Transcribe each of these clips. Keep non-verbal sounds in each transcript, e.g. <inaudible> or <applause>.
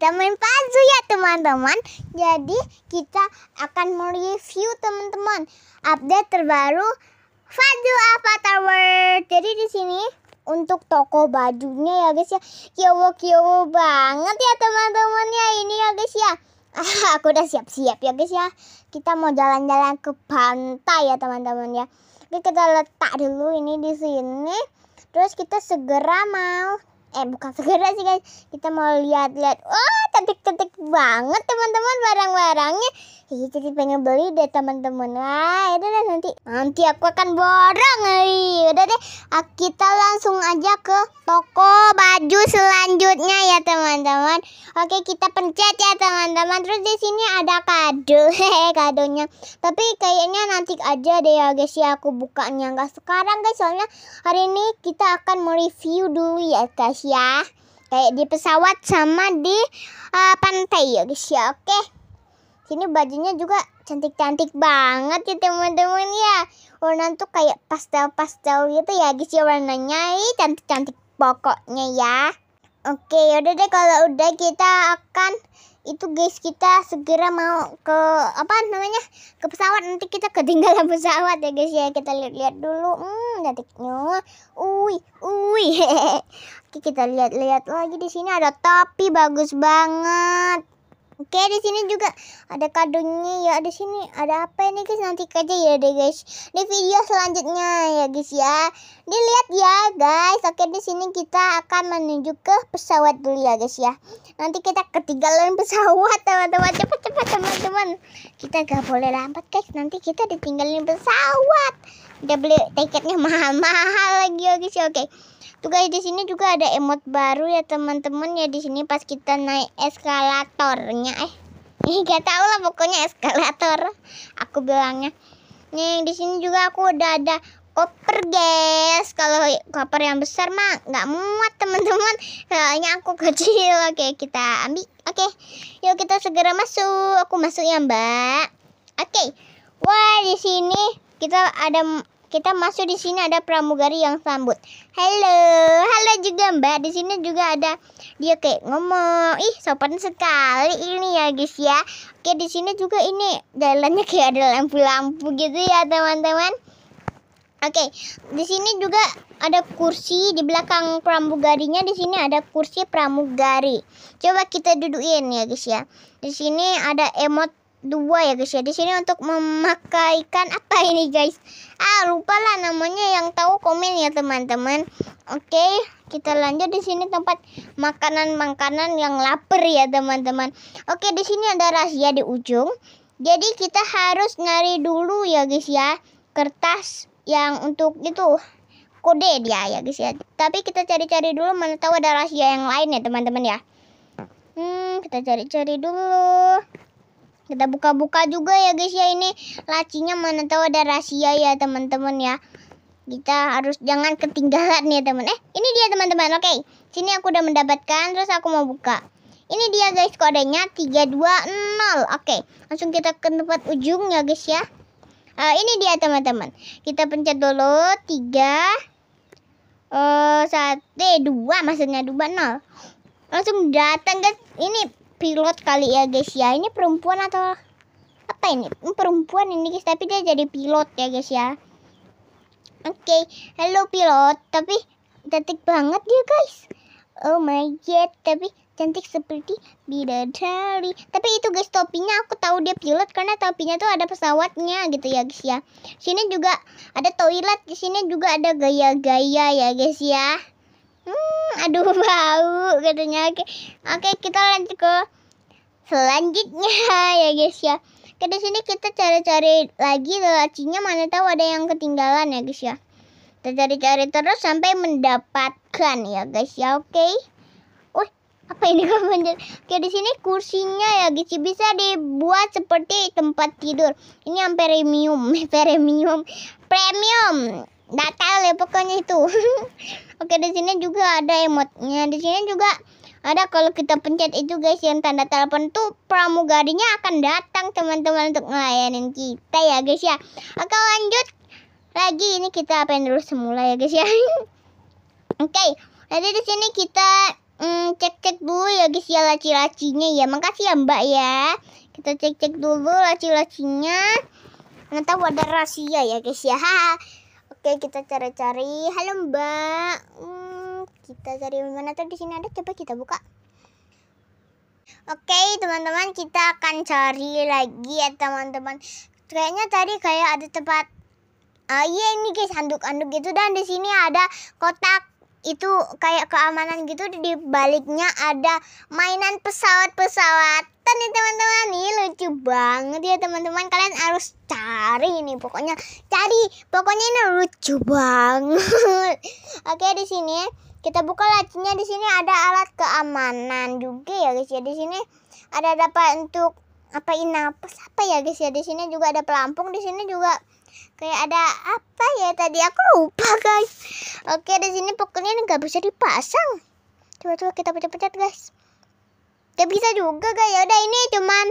kita main puzzle ya teman-teman. Jadi kita akan mereview teman-teman update terbaru Puzzle Avatar World. Jadi di sini untuk toko bajunya ya guys ya kiyowo kiyowo banget ya teman-teman ya ini ya guys ya. Ah, aku udah siap-siap ya guys ya. Kita mau jalan-jalan ke pantai ya teman-teman ya. Oke kita letak dulu ini di sini. Terus kita segera mau eh bukan segera sih guys kita mau lihat-lihat wah cantik-cantik banget teman-teman barang-barangnya Iya jadi pengen beli deh teman-teman wah ya udah deh nanti nanti aku akan borong nih ya udah deh ah, kita langsung aja ke toko baju selanjutnya ya teman-teman oke kita pencet ya teman-teman terus di sini ada kado <laughs> hehe kadonya tapi kayaknya nanti aja deh ya guys ya aku bukanya nggak sekarang guys soalnya hari ini kita akan mereview dulu ya guys guys ya kayak di pesawat sama di uh, pantai ya guys ya oke sini bajunya juga cantik-cantik banget ya teman-teman ya warna tuh kayak pastel-pastel gitu ya guys ya warnanya cantik-cantik pokoknya ya oke ya udah deh kalau udah kita akan itu guys kita segera mau ke apa namanya ke pesawat nanti kita ketinggalan <laughs> pesawat ya guys ya kita lihat-lihat dulu hmm cantiknya ui ui <laughs> oke kita lihat-lihat lagi di sini ada topi bagus banget Oke, di sini juga ada kadonya ya. Di sini ada apa ini guys? Nanti aja ya deh guys. Di video selanjutnya ya guys ya. Dilihat ya guys. Oke, di sini kita akan menuju ke pesawat dulu ya guys ya. Nanti kita ketinggalan pesawat teman-teman. Cepat cepat teman-teman. Kita gak boleh lambat guys. Nanti kita ditinggalin pesawat. Udah beli tiketnya mahal-mahal lagi ya guys ya. Oke. Tuh guys di sini juga ada emot baru ya teman-teman ya di sini pas kita naik eskalatornya eh <laughs> nggak tahu lah pokoknya eskalator aku bilangnya nih di sini juga aku udah ada koper guys kalau koper yang besar mah nggak muat teman-teman soalnya aku <laughs> kecil oke kita ambil oke yuk kita segera masuk aku masuk ya mbak oke wah di sini kita ada kita masuk di sini ada pramugari yang sambut. Halo, halo juga Mbak. Di sini juga ada dia kayak ngomong. Ih, sopan sekali ini ya guys ya. Oke, di sini juga ini jalannya kayak ada lampu-lampu gitu ya teman-teman. Oke, di sini juga ada kursi di belakang pramugarinya. Di sini ada kursi pramugari. Coba kita dudukin ya guys ya. Di sini ada emot dua ya guys ya di sini untuk memakaikan apa ini guys ah lupa lah namanya yang tahu komen ya teman-teman oke kita lanjut di sini tempat makanan-makanan yang lapar ya teman-teman oke di sini ada rahasia di ujung jadi kita harus nyari dulu ya guys ya kertas yang untuk itu kode dia ya guys ya tapi kita cari-cari dulu mana tahu ada rahasia yang lain ya teman-teman ya hmm kita cari-cari dulu kita buka-buka juga ya guys ya ini lacinya mana tahu ada rahasia ya teman-teman ya kita harus jangan ketinggalan ya teman eh ini dia teman-teman oke sini aku udah mendapatkan terus aku mau buka ini dia guys kodenya 320 oke langsung kita ke tempat ujung ya guys ya uh, ini dia teman-teman kita pencet dulu 3 eh uh, 1 2 maksudnya 20 langsung datang guys ini pilot kali ya guys ya ini perempuan atau apa ini hmm, perempuan ini guys tapi dia jadi pilot ya guys ya oke okay. halo pilot tapi cantik banget dia guys oh my god tapi cantik seperti bidadari tapi itu guys topinya aku tahu dia pilot karena topinya tuh ada pesawatnya gitu ya guys ya sini juga ada toilet di sini juga ada gaya-gaya ya guys ya hmm, aduh <laughs> bau katanya oke oke kita lanjut ke selanjutnya <laughs> ya guys ya ke di sini kita cari-cari lagi lacinya mana tahu ada yang ketinggalan ya guys ya. Kita cari-cari terus sampai mendapatkan ya guys ya. Oke. Okay? Uh, apa ini <laughs> kebanyakan? Oke di sini kursinya ya guys ya. bisa dibuat seperti tempat tidur. Ini yang premium, premium, premium nggak tahu ya pokoknya itu <laughs> oke di sini juga ada emotnya di sini juga ada kalau kita pencet itu guys yang tanda telepon tuh pramugarinya akan datang teman-teman untuk ngelayanin kita ya guys ya oke lanjut lagi ini kita apain dulu semula ya guys ya <laughs> oke jadi di sini kita mm, cek-cek dulu ya guys ya laci-lacinya ya makasih ya mbak ya kita cek-cek dulu laci-lacinya Nanti tahu ada rahasia ya guys ya <laughs> Oke, kita cari-cari. Halo, Mbak. Hmm, kita cari mana tuh di sini ada coba kita buka. Oke, teman-teman, kita akan cari lagi ya, teman-teman. Kayaknya tadi kayak ada tempat Ah, iya ini guys, handuk-handuk gitu dan di sini ada kotak itu kayak keamanan gitu di baliknya ada mainan pesawat-pesawat nonton nih teman-teman Ini lucu banget ya teman-teman Kalian harus cari ini Pokoknya cari Pokoknya ini lucu banget <laughs> Oke di sini kita buka lacinya di sini ada alat keamanan juga ya guys ya di sini ada dapat untuk apa inapas apa ya guys ya di sini juga ada pelampung di sini juga kayak ada apa ya tadi aku lupa guys oke di sini pokoknya ini nggak bisa dipasang coba coba kita pencet-pencet guys tidak bisa juga guys ya udah ini cuman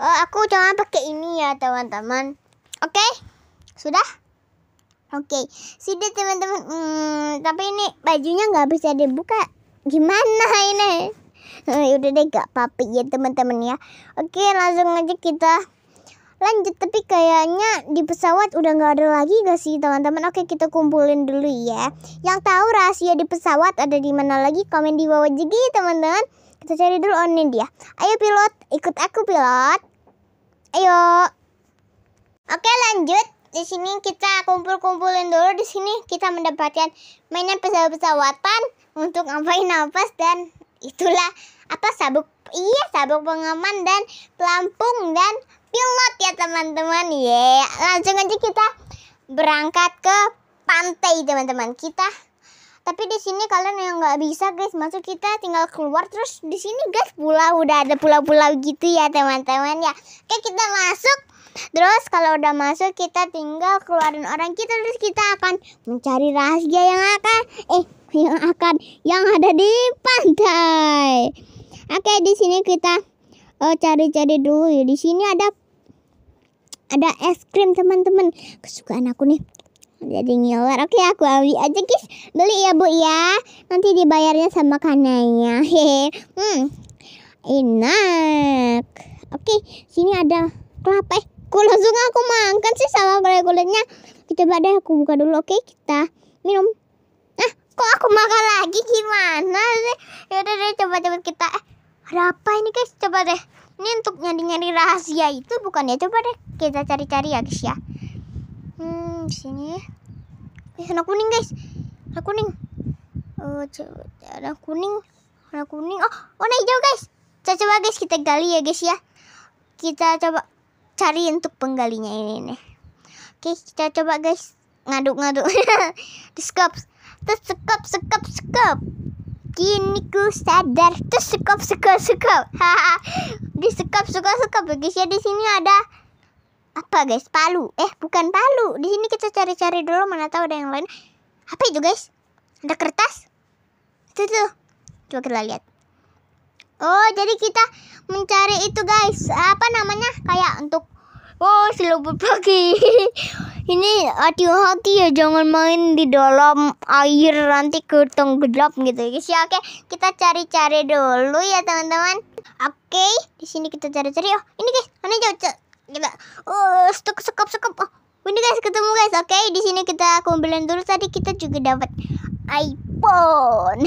uh, aku cuma pakai ini ya teman-teman oke okay? sudah oke okay. sudah teman-teman hmm, tapi ini bajunya nggak bisa dibuka gimana ini eh, udah deh gak apa ya teman-teman ya oke okay, langsung aja kita lanjut tapi kayaknya di pesawat udah nggak ada lagi gak sih teman-teman oke kita kumpulin dulu ya yang tahu rahasia di pesawat ada di mana lagi komen di bawah juga ya, teman-teman kita cari dulu online dia. Ayo pilot, ikut aku pilot. Ayo. Oke lanjut. Di sini kita kumpul-kumpulin dulu. Di sini kita mendapatkan mainan pesawat-pesawatan untuk ngapain nafas dan itulah apa sabuk iya sabuk pengaman dan pelampung dan pilot ya teman-teman ya yeah. langsung aja kita berangkat ke pantai teman-teman kita tapi di sini kalian yang nggak bisa guys masuk kita tinggal keluar terus di sini guys pulau udah ada pulau-pulau gitu ya teman-teman ya oke kita masuk terus kalau udah masuk kita tinggal keluarin orang kita terus kita akan mencari rahasia yang akan eh yang akan yang ada di pantai oke di sini kita eh, cari-cari uh, dulu ya di sini ada ada es krim teman-teman kesukaan aku nih jadi ngiler oke aku ambil aja guys beli ya bu ya nanti dibayarnya sama kananya <laughs> hmm enak oke sini ada kelapa eh aku langsung aku makan sih sama kulit kulitnya kita deh aku buka dulu oke kita minum ah kok aku makan lagi gimana sih yaudah deh coba-coba kita eh ada apa ini guys coba deh ini untuk nyari-nyari rahasia itu bukan ya coba deh kita cari-cari ya guys ya kuning di sini. Eh, warna kuning guys, warna kuning. Eh, coba warna kuning, warna kuning. Oh, warna hijau guys. Kita coba guys kita gali ya guys ya. Kita coba cari untuk penggalinya ini nih. Oke, kita coba guys ngaduk-ngaduk. Diskop, tersekop, sekop, sekop. Kini ku sadar tersekop, sekop, sekop. Disekop, <laughs> sekop, sekop. Guys ya di sini ada apa guys Palu eh bukan Palu di sini kita cari-cari dulu mana tahu ada yang lain apa itu guys ada kertas itu tuh coba kita lihat oh jadi kita mencari itu guys apa namanya kayak untuk oh silubut pagi <laughs> ini hati-hati ya jangan main di dalam air nanti ketenggelam gitu guys ya oke kita cari-cari dulu ya teman-teman oke di sini kita cari-cari oh ini guys ini cocok kita oh stuk sekop sekop oh ini guys ketemu guys oke okay, di sini kita kumpulin dulu tadi kita juga dapat iPhone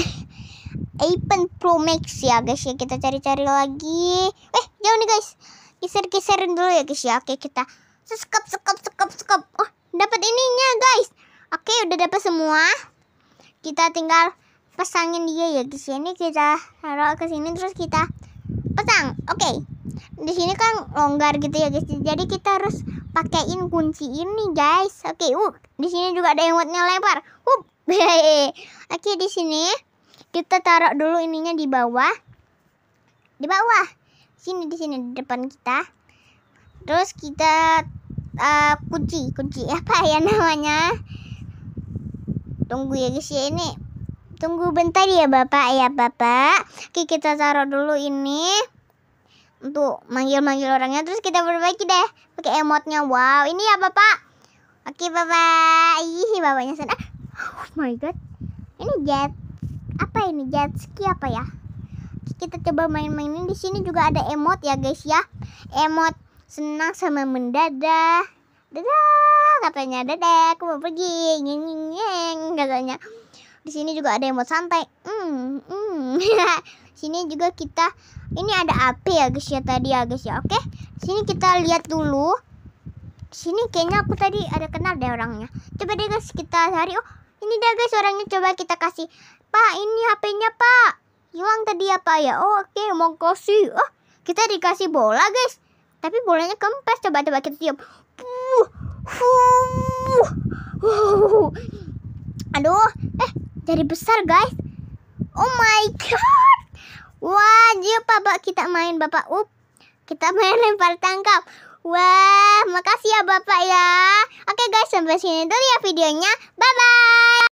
<laughs> iPhone Pro Max ya guys ya kita cari-cari lagi eh jauh nih guys geser-geserin dulu ya guys ya oke kita sekop sekop sekop sekop oh dapat ininya guys oke udah dapat semua kita tinggal pasangin dia ya guys ya ini kita taruh ke sini terus kita pasang oke okay di sini kan longgar gitu ya guys jadi kita harus pakaiin kunci ini guys oke okay, uh di sini juga ada yang buatnya lebar uh <laughs> oke okay, di sini kita taruh dulu ininya di bawah di bawah sini di sini di depan kita terus kita uh, kunci kunci apa ya namanya tunggu ya guys ya ini tunggu bentar ya bapak ya bapak oke kita taruh dulu ini untuk manggil-manggil orangnya terus kita perbaiki deh pakai emotnya wow ini ya bapak oke bapak ih bapaknya sana oh my god ini jet apa ini jet ski apa ya kita coba main-mainin di sini juga ada emot ya guys ya emot senang sama mendadak dadah katanya dadah aku mau pergi nyeng nyeng katanya di sini juga ada emot santai hmm, hmm. <laughs> sini juga kita ini ada api ya guys ya tadi ya guys ya oke sini kita lihat dulu sini kayaknya aku tadi ada kenal deh orangnya coba deh guys kita cari oh ini dia guys orangnya coba kita kasih pak ini hpnya pak hilang tadi ya ya oh, oke okay, mau kasih oh kita dikasih bola guys tapi bolanya kempes coba coba kita tiup uh, uh, aduh eh jadi besar guys oh my god Wajib bapak kita main bapak up. Kita main lempar tangkap. Wah, makasih ya bapak ya. Oke guys, sampai sini dulu ya videonya. Bye-bye.